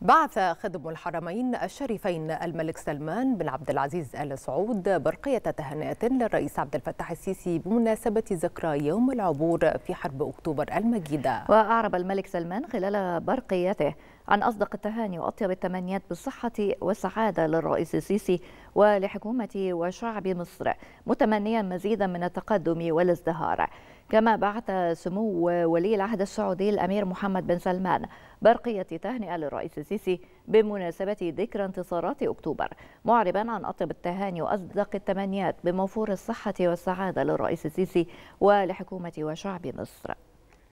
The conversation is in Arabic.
بعث خادم الحرمين الشريفين الملك سلمان بن عبد العزيز ال سعود برقيه تهنئه للرئيس عبد الفتاح السيسي بمناسبه ذكرى يوم العبور في حرب اكتوبر المجيده. واعرب الملك سلمان خلال برقيته عن أصدق التهاني وأطيب التمنيات بالصحة والسعادة للرئيس السيسي ولحكومة وشعب مصر متمنيا مزيدا من التقدم والازدهار كما بعث سمو ولي العهد السعودي الأمير محمد بن سلمان برقية تهنئة للرئيس السيسي بمناسبة ذكرى انتصارات أكتوبر معربا عن أطيب التهاني وأصدق التمنيات بموفور الصحة والسعادة للرئيس السيسي ولحكومة وشعب مصر